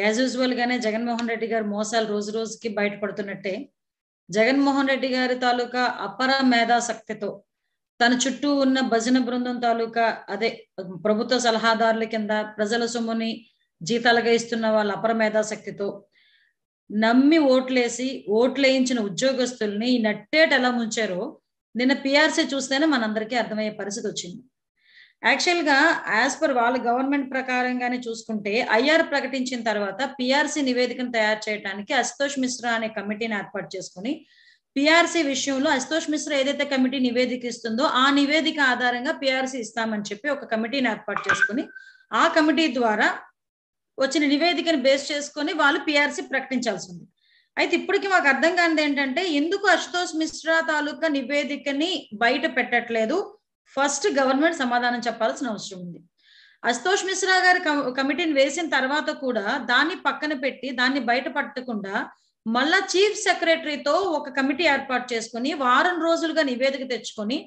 as usual గానే జగన్మోహన్ రెడ్డి గారు మోసాలు రోజు రోజుకి బయటపడుతున్నట్టే జగన్మోహన్ రెడ్డి గారి తాలూకా అపర మేధాశక్తితో తన చుట్టూ ఉన్న భజన బృందం తాలూకా అదే ప్రభుత్వ సలహాదారుల కింద ప్రజల సొమ్ముని జీతాలుగా ఇస్తున్న వాళ్ళ అపర మేధాశక్తితో నమ్మి ఓట్లేసి ఓట్లేయించిన ఉద్యోగస్తుల్ని నట్టేట ఎలా ముంచారో నిన్న పిఆర్సీ చూస్తేనే మనందరికీ అర్థమయ్యే పరిస్థితి వచ్చింది యాక్చువల్గా యాజ్ పర్ వాళ్ళ గవర్నమెంట్ ప్రకారంగానే చూసుకుంటే ఐఆర్ ప్రకటించిన తర్వాత పిఆర్సి నివేదికను తయారు చేయడానికి అశుతోష్ మిశ్రా అనే కమిటీని ఏర్పాటు చేసుకుని పిఆర్సి విషయంలో అశుతోష్ మిశ్రా ఏదైతే కమిటీ నివేదిక ఇస్తుందో ఆ నివేదిక ఆధారంగా పిఆర్సి ఇస్తామని చెప్పి ఒక కమిటీని ఏర్పాటు చేసుకుని ఆ కమిటీ ద్వారా వచ్చిన నివేదికను బేస్ చేసుకొని వాళ్ళు పిఆర్సి ప్రకటించాల్సి ఉంది అయితే ఇప్పటికి మాకు అర్థం కానిది ఏంటంటే ఎందుకు అశుతోష్ మిశ్రా తాలూకా నివేదికని బయట పెట్టట్లేదు ఫస్ట్ గవర్నమెంట్ సమాధానం చెప్పాల్సిన అవసరం ఉంది అస్తోష్ మిశ్రా గారి కమిటీని వేసిన తర్వాత కూడా దాన్ని పక్కన పెట్టి దాన్ని బయట పట్టకుండా మళ్ళా చీఫ్ సెక్రటరీతో ఒక కమిటీ ఏర్పాటు చేసుకుని వారం రోజులుగా నివేదిక తెచ్చుకొని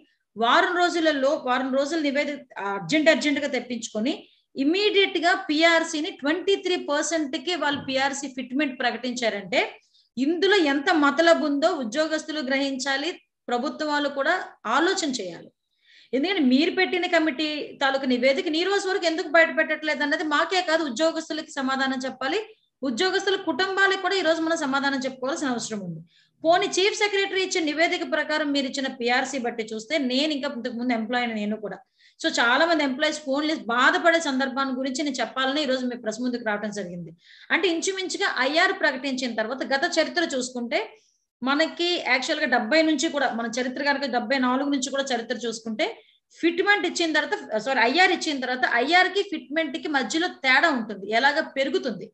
వారం రోజులలో వారం రోజులు నివేదిక అర్జెంట్ అర్జెంట్ గా తెప్పించుకొని ఇమీడియట్ గా పిఆర్సీని ట్వంటీ త్రీ పర్సెంట్ కి వాళ్ళు పిఆర్సీ ఫిట్మెంట్ ప్రకటించారంటే ఇందులో ఎంత మతలబు ఉందో ఉద్యోగస్తులు గ్రహించాలి ప్రభుత్వాలు కూడా ఆలోచన చేయాలి ఎందుకంటే మీరు పెట్టిన కమిటీ తాలూకు నివేదిక నీ రోజు వరకు ఎందుకు బయట పెట్టట్లేదు అన్నది మాకే కాదు ఉద్యోగస్తులకి సమాధానం చెప్పాలి ఉద్యోగస్తుల కుటుంబాలకు కూడా ఈ రోజు మనం సమాధానం చెప్పుకోవాల్సిన అవసరం ఉంది పోనీ చీఫ్ సెక్రటరీ ఇచ్చిన నివేదిక ప్రకారం మీరు ఇచ్చిన పిఆర్సీ బట్టి చూస్తే నేను ఇంకా ఇంతకు ముందు ఎంప్లాయీ నేను కూడా సో చాలా మంది ఎంప్లాయీస్ ఫోన్లు బాధపడే సందర్భాన్ని గురించి నేను చెప్పాలని ఈ రోజు మీ ప్రశ్న ముందుకు రావడం జరిగింది అంటే ఇంచుమించుగా ఐఆర్ ప్రకటించిన తర్వాత గత చరిత్ర చూసుకుంటే మనకి యాక్చువల్ గా డెబ్బై నుంచి కూడా మన చరిత్ర కనుక డెబ్బై నాలుగు నుంచి కూడా చరిత్ర చూసుకుంటే ఫిట్మెంట్ ఇచ్చిన తర్వాత సారీ ఐఆర్ ఇచ్చిన తర్వాత ఐఆర్ కి ఫిట్మెంట్ కి మధ్యలో తేడా ఉంటుంది ఎలాగ పెరుగుతుంది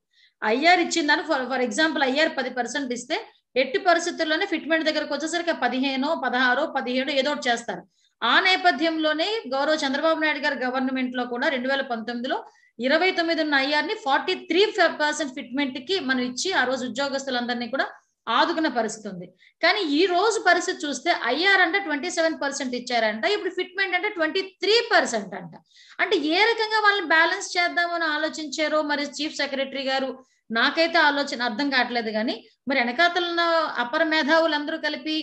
ఐఆర్ ఇచ్చిందని ఫర్ ఫర్ ఎగ్జాంపుల్ ఐఆర్ పది పర్సెంట్ ఇస్తే ఎట్టి పరిస్థితుల్లోనే ఫిట్మెంట్ దగ్గరకు వచ్చేసరికి పదిహేను పదహారు పదిహేడు ఏదో ఒకటి చేస్తారు ఆ నేపథ్యంలోనే గౌరవ చంద్రబాబు నాయుడు గారి గవర్నమెంట్ లో కూడా రెండు వేల పంతొమ్మిదిలో ఇరవై తొమ్మిది ఉన్న ఐఆర్ ని ఫార్టీ త్రీ పర్సెంట్ ఫిట్మెంట్ కి మనం ఇచ్చి ఆ రోజు ఉద్యోగస్తులందరినీ కూడా ఆదుకున్న పరిస్థితి ఉంది కానీ ఈ రోజు పరిస్థితి చూస్తే ఐఆర్ అంటే ట్వంటీ సెవెన్ పర్సెంట్ ఇచ్చారంట ఇప్పుడు ఫిట్మెంట్ అంటే ట్వంటీ త్రీ పర్సెంట్ అంట అంటే ఏ రకంగా వాళ్ళని బ్యాలెన్స్ చేద్దామని ఆలోచించారో మరి చీఫ్ సెక్రటరీ గారు నాకైతే ఆలోచన అర్థం కావట్లేదు కానీ మరి వెనకాతల అపర మేధావులందరూ కలిపి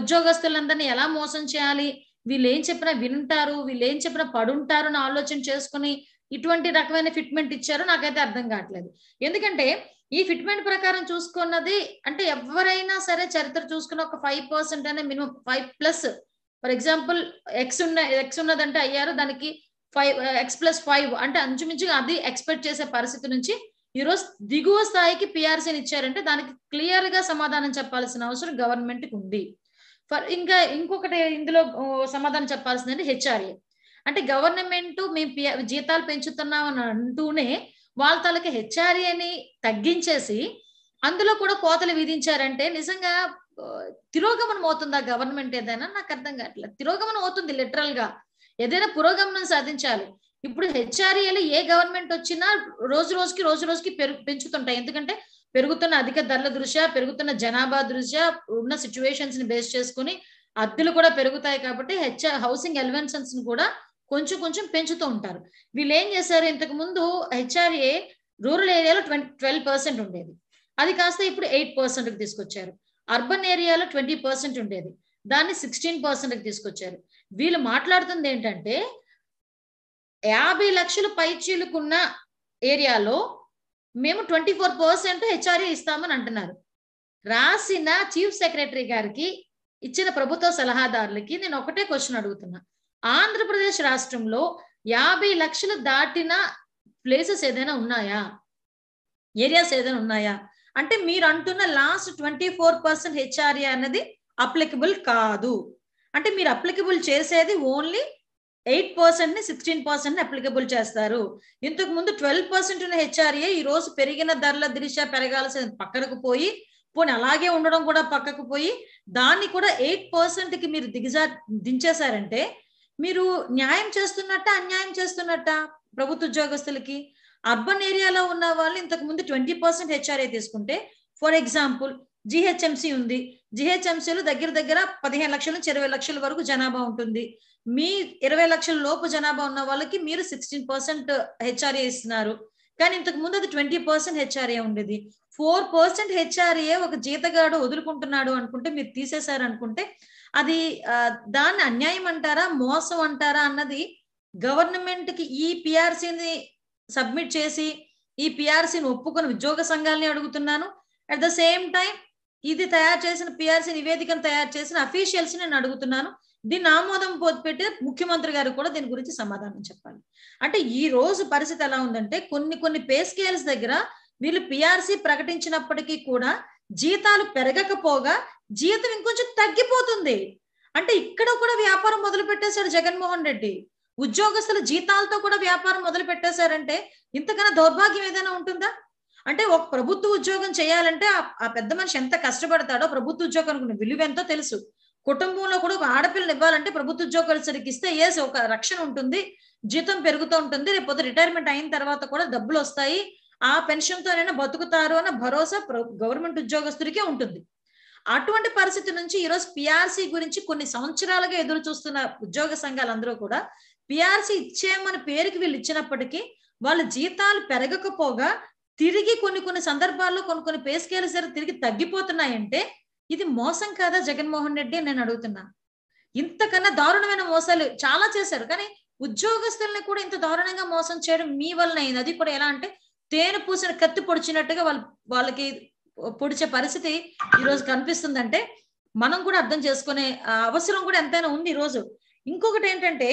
ఉద్యోగస్తులందరినీ ఎలా మోసం చేయాలి వీళ్ళు ఏం చెప్పినా వినుంటారు వీళ్ళు ఏం చెప్పినా పడుంటారు అని ఆలోచన చేసుకుని ఇటువంటి రకమైన ఫిట్మెంట్ ఇచ్చారో నాకైతే అర్థం కావట్లేదు ఎందుకంటే ఈ ఫిట్మెంట్ ప్రకారం చూసుకున్నది అంటే ఎవరైనా సరే చరిత్ర చూసుకున్న ఒక ఫైవ్ పర్సెంట్ అనే minimum five plus for example X ఉన్న ఎక్స్ ఉన్నదంటే అయ్యారు దానికి ఫైవ్ ఎక్స్ ప్లస్ ఫైవ్ అంటే అంచుమించుగా అది ఎక్స్పెక్ట్ చేసే పరిస్థితి నుంచి ఈరోజు దిగువ స్థాయికి పిఆర్సీని ఇచ్చారంటే దానికి క్లియర్ గా సమాధానం చెప్పాల్సిన అవసరం గవర్నమెంట్ కి ఉంది ఫర్ ఇంకా ఇంకొకటి ఇందులో సమాధానం చెప్పాల్సిందంటే హెచ్ఆర్ఏ అంటే గవర్నమెంట్ మేము జీతాలు పెంచుతున్నాం అని అంటూనే వాళ్ళ తాలూకు ని తగ్గించేసి అందులో కూడా కోతలు విధించారంటే నిజంగా తిరోగమనం అవుతుందా గవర్నమెంట్ ఏదైనా నాకు అర్థం కావట్లేదు తిరోగమనం అవుతుంది లిటరల్ గా ఏదైనా పురోగమనం సాధించాలి ఇప్పుడు హెచ్ఆర్ఏలు ఏ గవర్నమెంట్ వచ్చినా రోజు రోజుకి రోజు రోజుకి పెరుగు పెంచుతుంటాయి ఎందుకంటే పెరుగుతున్న అధిక ధరల దృష్ట్యా పెరుగుతున్న జనాభా దృష్ట్యా ఉన్న సిచ్యువేషన్స్ ని బేస్ చేసుకుని అద్దెలు కూడా పెరుగుతాయి కాబట్టి హెచ్ హౌసింగ్ ఎలివెన్షన్స్ కూడా కొంచెం కొంచెం పెంచుతూ ఉంటారు వీళ్ళు ఏం చేశారు ఇంతకు ముందు హెచ్ఆర్ఏ రూరల్ ఏరియాలో ట్వంటీ ట్వెల్వ్ పర్సెంట్ ఉండేది అది కాస్త ఇప్పుడు ఎయిట్ పర్సెంట్కి తీసుకొచ్చారు అర్బన్ ఏరియాలో ట్వంటీ పర్సెంట్ ఉండేది దాన్ని సిక్స్టీన్ పర్సెంట్కి తీసుకొచ్చారు వీళ్ళు మాట్లాడుతుంది ఏంటంటే యాభై లక్షలు పైచీలుకున్న ఏరియాలో మేము ట్వంటీ ఫోర్ పర్సెంట్ హెచ్ఆర్ఏ ఇస్తామని అంటున్నారు రాసిన చీఫ్ సెక్రటరీ గారికి ఇచ్చిన ప్రభుత్వ సలహాదారులకి నేను ఒకటే క్వశ్చన్ అడుగుతున్నా ఆంధ్రప్రదేశ్ రాష్ట్రంలో యాభై లక్షలు దాటిన ప్లేసెస్ ఏదైనా ఉన్నాయా ఏరియాస్ ఏదైనా ఉన్నాయా అంటే మీరు అంటున్న last twenty four percent HRA అన్నది అప్లికబుల్ కాదు అంటే మీరు అప్లికబుల్ చేసేది ఓన్లీ ఎయిట్ పర్సెంట్ ని సిక్స్టీన్ పర్సెంట్ ని అప్లికబుల్ చేస్తారు ఇంతకు ముందు ట్వెల్వ్ పర్సెంట్ ఉన్న హెచ్ఆర్ఏ ఈ రోజు పెరిగిన ధరల దృష్ట్యా పెరగాల్సిన పక్కనకు పోయి పోనీ అలాగే ఉండడం కూడా పక్కకు పోయి దాన్ని కూడా ఎయిట్ పర్సెంట్ కి మీరు దిగజా దించేశారంటే మీరు న్యాయం చేస్తున్నట్ట అన్యాయం చేస్తున్నట్ట ప్రభుత్వ ఉద్యోగస్తులకి అర్బన్ ఏరియాలో ఉన్న వాళ్ళు ఇంతకు ముందు ట్వంటీ పర్సెంట్ హెచ్ఆర్ఏ తీసుకుంటే ఫర్ ఎగ్జాంపుల్ జిహెచ్ఎంసి ఉంది జిహెచ్ఎంసీలో దగ్గర దగ్గర పదిహేను లక్షల నుంచి ఇరవై లక్షల వరకు జనాభా ఉంటుంది మీ ఇరవై లక్షల లోపు జనాభా ఉన్న వాళ్ళకి మీరు సిక్స్టీన్ పర్సెంట్ హెచ్ఆర్ఏ ఇస్తున్నారు కానీ ఇంతకు ముందు అది ట్వంటీ పర్సెంట్ హెచ్ఆర్ఏ ఉండేది ఫోర్ పర్సెంట్ హెచ్ఆర్ఏ ఒక జీతగాడు వదులుకుంటున్నాడు అనుకుంటే మీరు తీసేశారు అనుకుంటే అది దాన్ని అన్యాయం అంటారా మోసం అంటారా అన్నది గవర్నమెంట్ కి ఈ పిఆర్సీని సబ్మిట్ చేసి ఈ పిఆర్సీని ఒప్పుకొని ఉద్యోగ సంఘాలని అడుగుతున్నాను అట్ ద సేమ్ టైం ఇది తయారు చేసిన పిఆర్సీ నివేదికను తయారు చేసిన అఫీషియల్స్ నేను అడుగుతున్నాను దీన్ని ఆమోదం పోతుపెట్టి ముఖ్యమంత్రి గారు కూడా దీని గురించి సమాధానం చెప్పాలి అంటే ఈ రోజు పరిస్థితి ఎలా ఉందంటే కొన్ని కొన్ని పే స్కేల్స్ దగ్గర వీళ్ళు పిఆర్సీ ప్రకటించినప్పటికీ కూడా జీతాలు పెరగకపోగా జీతం ఇంకొంచెం తగ్గిపోతుంది అంటే ఇక్కడ కూడా వ్యాపారం మొదలు పెట్టేశాడు జగన్మోహన్ రెడ్డి ఉద్యోగస్తుల జీతాలతో కూడా వ్యాపారం మొదలు పెట్టేశారంటే ఇంతకన్నా దౌర్భాగ్యం ఏదైనా ఉంటుందా అంటే ఒక ప్రభుత్వ ఉద్యోగం చేయాలంటే ఆ పెద్ద మనిషి ఎంత కష్టపడతాడో ప్రభుత్వ ఉద్యోగానికి విలువ ఎంతో తెలుసు కుటుంబంలో కూడా ఒక ఆడపిల్లని ఇవ్వాలంటే ప్రభుత్వ ఉద్యోగాలు ఇస్తే ఏసి ఒక రక్షణ ఉంటుంది జీతం పెరుగుతూ ఉంటుంది రేపు రిటైర్మెంట్ అయిన తర్వాత కూడా డబ్బులు వస్తాయి ఆ పెన్షన్ తోనైనా బతుకుతారు అన్న భరోసా గవర్నమెంట్ ఉద్యోగస్తుడికే ఉంటుంది అటువంటి పరిస్థితి నుంచి ఈరోజు పిఆర్సీ గురించి కొన్ని సంవత్సరాలుగా ఎదురు చూస్తున్న ఉద్యోగ సంఘాలందరూ కూడా పిఆర్సీ ఇచ్చేయమని పేరుకి వీళ్ళు ఇచ్చినప్పటికీ వాళ్ళ జీతాలు పెరగకపోగా తిరిగి కొన్ని కొన్ని సందర్భాల్లో కొన్ని కొన్ని పే సరే తిరిగి తగ్గిపోతున్నాయంటే ఇది మోసం కాదా జగన్మోహన్ రెడ్డి నేను అడుగుతున్నా ఇంతకన్నా దారుణమైన మోసాలు చాలా చేశారు కానీ ఉద్యోగస్తుల్ని కూడా ఇంత దారుణంగా మోసం చేయడం మీ వలన అయింది అది కూడా ఎలా అంటే తేనె పూసిన కత్తి పొడిచినట్టుగా వాళ్ళు వాళ్ళకి పొడిచే పరిస్థితి ఈరోజు కనిపిస్తుందంటే మనం కూడా అర్థం చేసుకునే అవసరం కూడా ఎంతైనా ఉంది ఈరోజు ఇంకొకటి ఏంటంటే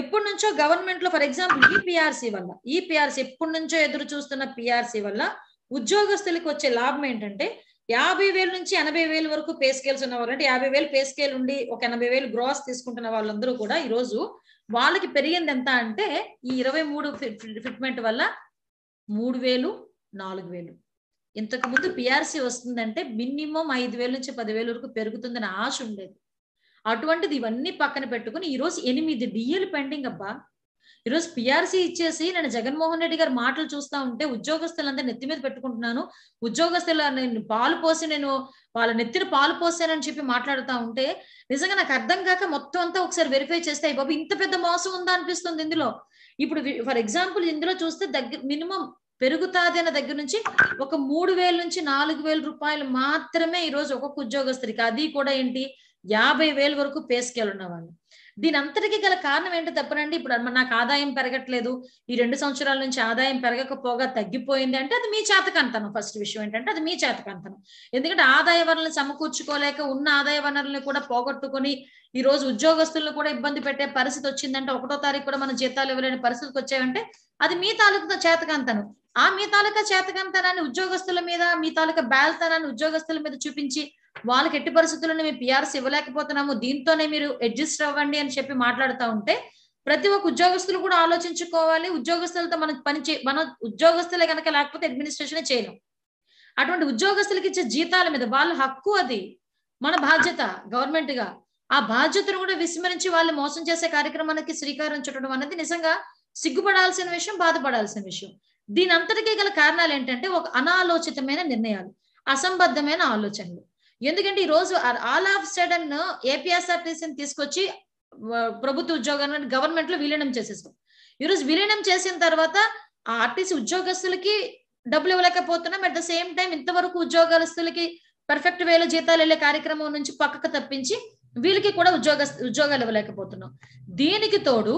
ఎప్పటి నుంచో గవర్నమెంట్ లో ఫర్ ఎగ్జాంపుల్ ఈ పిఆర్సి వల్ల ఈ ఎప్పటి నుంచో ఎదురు చూస్తున్న పిఆర్సీ వల్ల ఉద్యోగస్తులకు వచ్చే లాభం ఏంటంటే యాభై వేల నుంచి ఎనభై వేల వరకు పే స్కేల్స్ ఉన్న వాళ్ళు అంటే యాభై వేలు పే స్కేల్ ఉండి ఒక ఎనభై వేలు గ్రాస్ తీసుకుంటున్న వాళ్ళందరూ కూడా ఈరోజు వాళ్ళకి పెరిగింది ఎంత అంటే ఈ ఇరవై మూడు ఫిట్మెంట్ వల్ల మూడు వేలు నాలుగు వేలు ఇంతకు ముందు పిఆర్సీ వస్తుందంటే మినిమం ఐదు వేల నుంచి పదివేల వరకు పెరుగుతుందని ఆశ ఉండేది అటువంటిది ఇవన్నీ పక్కన పెట్టుకుని ఈరోజు ఎనిమిది డిఏలు పెండింగ్ అబ్బా ఈరోజు పిఆర్సీ ఇచ్చేసి నేను జగన్మోహన్ రెడ్డి గారు మాటలు చూస్తా ఉంటే ఉద్యోగస్తులందరూ నెత్తి మీద పెట్టుకుంటున్నాను ఉద్యోగస్తుల నేను పాలు పోసి నేను వాళ్ళ నెత్తిన పాలు పోసానని చెప్పి మాట్లాడుతూ ఉంటే నిజంగా నాకు అర్థం కాక మొత్తం అంతా ఒకసారి వెరిఫై చేస్తే బాబు ఇంత పెద్ద మోసం ఉందా అనిపిస్తుంది ఇందులో ఇప్పుడు ఫర్ ఎగ్జాంపుల్ ఇందులో చూస్తే దగ్గర మినిమం పెరుగుతాది అనే దగ్గర నుంచి ఒక మూడు వేల నుంచి నాలుగు వేల రూపాయలు మాత్రమే ఈరోజు ఒక్కొక్క ఉద్యోగస్తుడికి అది కూడా ఏంటి యాభై వేల వరకు పే ఉన్నవాళ్ళు దీని అంతటికీ గల కారణం ఏంటో తప్పనండి ఇప్పుడు నాకు ఆదాయం పెరగట్లేదు ఈ రెండు సంవత్సరాల నుంచి ఆదాయం పెరగకపోగా తగ్గిపోయింది అంటే అది మీ చేతకంతనం ఫస్ట్ విషయం ఏంటంటే అది మీ చేతకంతనం ఎందుకంటే ఆదాయ వనరులను సమకూర్చుకోలేక ఉన్న ఆదాయ వనరులను కూడా పోగొట్టుకొని ఈ రోజు ఉద్యోగస్తులను కూడా ఇబ్బంది పెట్టే పరిస్థితి వచ్చిందంటే ఒకటో తారీఖు కూడా మనం జీతాలు ఇవ్వలేని పరిస్థితికి వచ్చాయంటే అది మీ తాలూకా చేతకంతనం ఆ మీ తాలూకా చేతకంతనాన్ని ఉద్యోగస్తుల మీద మీ తాలూకా బ్యాల్తనాన్ని ఉద్యోగస్తుల మీద చూపించి వాళ్ళకి ఎట్టి పరిస్థితుల్లో మేము పిఆర్స్ ఇవ్వలేకపోతున్నాము దీంతోనే మీరు అడ్జస్ట్ అవ్వండి అని చెప్పి మాట్లాడుతూ ఉంటే ప్రతి ఒక్క ఉద్యోగస్తులు కూడా ఆలోచించుకోవాలి ఉద్యోగస్తులతో మనం పని చే మన ఉద్యోగస్తులే కనుక లేకపోతే అడ్మినిస్ట్రేషన్ చేయలేం అటువంటి ఉద్యోగస్తులకి ఇచ్చే జీతాల మీద వాళ్ళ హక్కు అది మన బాధ్యత గవర్నమెంట్ గా ఆ బాధ్యతను కూడా విస్మరించి వాళ్ళు మోసం చేసే కార్యక్రమానికి శ్రీకారం చుట్టడం అనేది నిజంగా సిగ్గుపడాల్సిన విషయం బాధపడాల్సిన విషయం దీని అంతటికీ గల కారణాలు ఏంటంటే ఒక అనాలోచితమైన నిర్ణయాలు అసంబద్ధమైన ఆలోచనలు ఎందుకంటే ఈ రోజు ఆల్ ఆఫ్ సడన్ ఏపీఎస్ఆర్టీసీని తీసుకొచ్చి ప్రభుత్వ ఉద్యోగాన్ని గవర్నమెంట్ లో విలీనం చేసేసాం ఈరోజు విలీనం చేసిన తర్వాత ఆ ఆర్టీసీ ఉద్యోగస్తులకి డబ్బులు ఇవ్వలేకపోతున్నాం అట్ ద సేమ్ టైం ఇంతవరకు ఉద్యోగస్తులకి పర్ఫెక్ట్ వేలో జీతాలు వెళ్ళే కార్యక్రమం నుంచి పక్కకు తప్పించి వీళ్ళకి కూడా ఉద్యోగ ఉద్యోగాలు ఇవ్వలేకపోతున్నాం దీనికి తోడు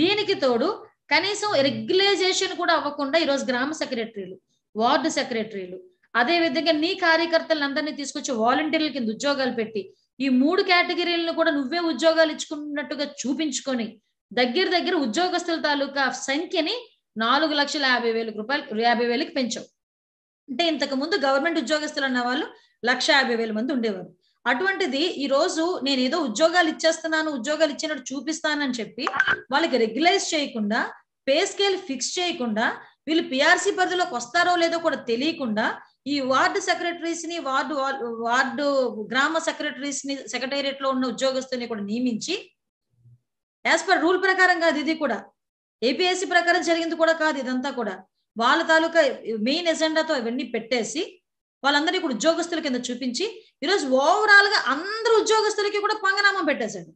దీనికి తోడు కనీసం రెగ్యులైజేషన్ కూడా అవ్వకుండా ఈరోజు గ్రామ సెక్రటరీలు వార్డు సెక్రటరీలు అదే విధంగా నీ కార్యకర్తలను అందరినీ తీసుకొచ్చి వాలంటీర్ల కింద ఉద్యోగాలు పెట్టి ఈ మూడు కేటగిరీలను కూడా నువ్వే ఉద్యోగాలు ఇచ్చుకున్నట్టుగా చూపించుకొని దగ్గర దగ్గర ఉద్యోగస్తుల తాలూకా సంఖ్యని నాలుగు లక్షల యాభై వేల రూపాయలు యాభై వేలకు పెంచావు అంటే ఇంతకు ముందు గవర్నమెంట్ ఉద్యోగస్తులు అన్న వాళ్ళు లక్ష యాభై వేల మంది ఉండేవారు అటువంటిది ఈ రోజు నేను ఏదో ఉద్యోగాలు ఇచ్చేస్తున్నాను ఉద్యోగాలు ఇచ్చినట్టు చూపిస్తానని చెప్పి వాళ్ళకి రెగ్యులైజ్ చేయకుండా పే స్కేల్ ఫిక్స్ చేయకుండా వీళ్ళు పిఆర్సీ పరిధిలోకి వస్తారో లేదో కూడా తెలియకుండా ఈ వార్డు సెక్రటరీస్ ని వార్డు వార్డు గ్రామ సెక్రటరీస్ ని సెక్రటేరియట్ లో ఉన్న ఉద్యోగస్తుని కూడా నియమించి యాజ్ పర్ రూల్ ప్రకారం కాదు ఇది కూడా ఏపీఎస్సి ప్రకారం జరిగింది కూడా కాదు ఇదంతా కూడా వాళ్ళ తాలూకా మెయిన్ ఎజెండాతో ఇవన్నీ పెట్టేసి వాళ్ళందరినీ ఇప్పుడు ఉద్యోగస్తుల కింద చూపించి ఈరోజు ఓవరాల్ గా అందరు ఉద్యోగస్తులకి కూడా పంగనామం పెట్టేశాడు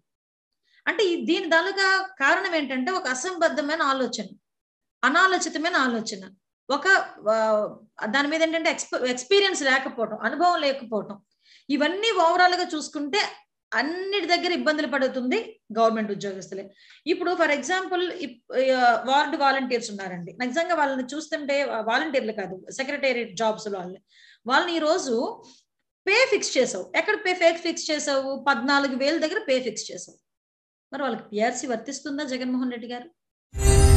అంటే దీని తాలూకా కారణం ఏంటంటే ఒక అసంబద్ధమైన ఆలోచన అనాలోచితమైన ఆలోచన ఒక దాని మీద ఏంటంటే ఎక్స్పీరియన్స్ లేకపోవటం అనుభవం లేకపోవటం ఇవన్నీ ఓవరాల్ గా చూసుకుంటే అన్నిటి దగ్గర ఇబ్బందులు పడుతుంది గవర్నమెంట్ ఉద్యోగస్తులే ఇప్పుడు ఫర్ ఎగ్జాంపుల్ వార్డ్ వాలంటీర్స్ ఉన్నారండి నిజంగా వాళ్ళని చూస్తుంటే వాలంటీర్లు కాదు సెక్రటేరియట్ జాబ్స్ వాళ్ళని వాళ్ళని ఈ రోజు పే ఫిక్స్ చేసావు ఎక్కడ పే ఫేక్ ఫిక్స్ చేసావు పద్నాలుగు వేల దగ్గర పే ఫిక్స్ చేసావు మరి వాళ్ళకి పిఆర్సీ వర్తిస్తుందా జగన్మోహన్ రెడ్డి గారు